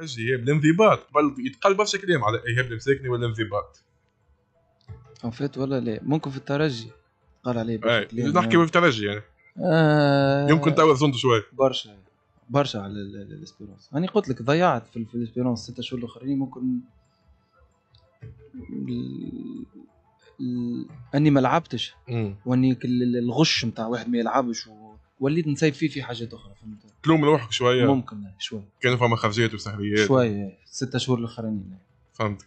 هي بالانضباط قبل يتقال نفس الكلام على ايهاب المساكني ولا انضباط فات ولا لا ممكن في الترجي قال عليه باش نحكي في الترجي يعني آه يمكن توا زند شويه برشا برشا على الاسبيرونس راني قلت لك ضيعت في الاسبيرونس ستة شهور الاخرين ممكن اني ما لعبتش واني الغش نتاع واحد ما يلعبش و... وليد نسيب فيه في حاجات اخرى فهمت تلوم روحك شويه ممكن شويه كان فما خرجات وسهريات شويه إيه. ستة شهور الاخرانيين إيه. فهمت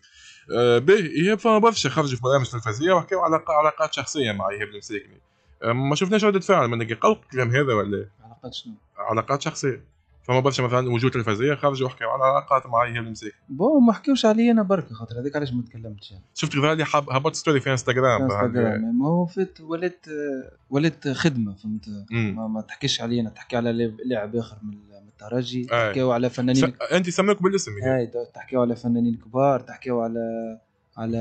آه باهي ايهاب فما برشا خرجوا في برامج تلفزيونيه وحكاو على علاقات شخصيه مع ايهاب المساكني آه ما شفناش رده فعل منك قلق الكلام هذا ولا إيه؟ علاقات شنو؟ علاقات شخصيه فما برشا مثلا وجوه تلفزيه خرجوا وحكوا على علاقات مع هي المسيك بو ما حكيوش علي انا برك خاطر هذيك علاش ما تكلمتش يعني. شفت ظهر لي هبطت ستوري في انستغرام انستغرام ما هو فت ولات ولات خدمه فهمت ما, ما تحكيش علي انا تحكي على لاعب اخر من الترجي تحكيو على فنانين س... انت سميك بالاسم هي يعني. تحكيو على فنانين كبار تحكيو على على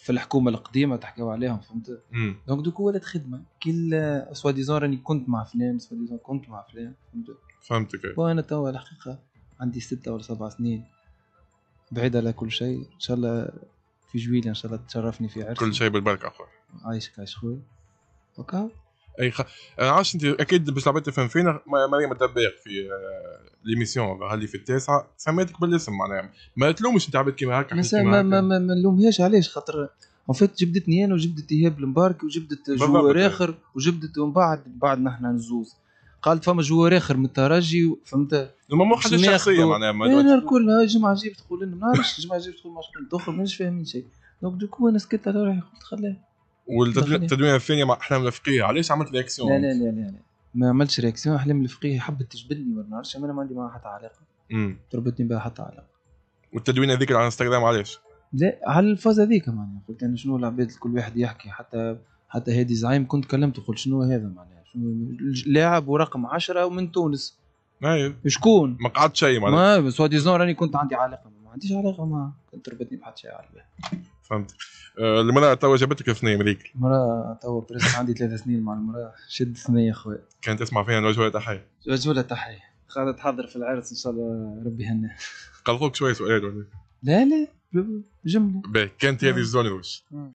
في الحكومه القديمه تحكيو عليهم فهمت دونك دوكو ولات خدمه كي سوا ديزون راني كنت مع فلان سوا ديزون كنت مع فلان فهمت فهمتك وانا توا الحقيقه عندي ستة ولا سبع سنين بعيد على كل شيء ان شاء الله في جويلة ان شاء الله تشرفني في عرس كل شيء بالبركه اخويا عايشك عايش خويا وكا اي خ... عاش انت اكيد باش لعبت تفهم فينا مريم الدباغ في آه، ليميسيون اللي في التاسعه سميتك بالاسم معناها ما تلومش انت عبيت كيما هكا ما ما ما, ما نلومهاش علاش خاطر اون فيت جبدتني انا وجبدت ايهاب المبارك وجبدت جوار اخر وجبدت ومن بعد بعد نحن نزوز قال فما جوار اخر من الترجي فهمت هما مو حاجه شخصيه معناها إيه، انا الكل آه، جمعه جيب تقول لنا ما نعرفش جمعه جيب تقول ما تدخل مانيش فاهمين شيء دونك دوكو انا سكت على روحي قلت خليها والتدوين الثانيه مع احلام الفقيه علاش عملت رياكسيون لا لا لا لا, ما عملتش رياكسيون احلام الفقيه حبت تجبدني ما نعرفش انا ما عندي معها حتى علاقه تربطني بها حتى علاقه والتدوين هذيك على انستغرام علاش؟ لا على الفاز هذيك معناها قلت انا شنو العباد كل واحد يحكي حتى حتى هادي زعيم كنت كلمته قلت شنو هذا معناها لاعب ورقم 10 ومن تونس ايوه شكون؟ ما قعدت شيء معناها ما سوا ديزون راني كنت عندي علاقه ما عنديش علاقه معاه كنت تربطني بحد شيء على فهمت آه، المراه توا جابتك ثنيه مريك المراه توا بريس عندي ثلاث سنين مع المراه شد ثنيه خويا كانت تسمع فيها نوجه لها تحيه نوجه لها تحيه قاعده تحضر في العرس ان شاء الله ربي يهنيها قلقوك شويه سؤال ولا لا لا جمله باهي كانت هذه آه. الزوني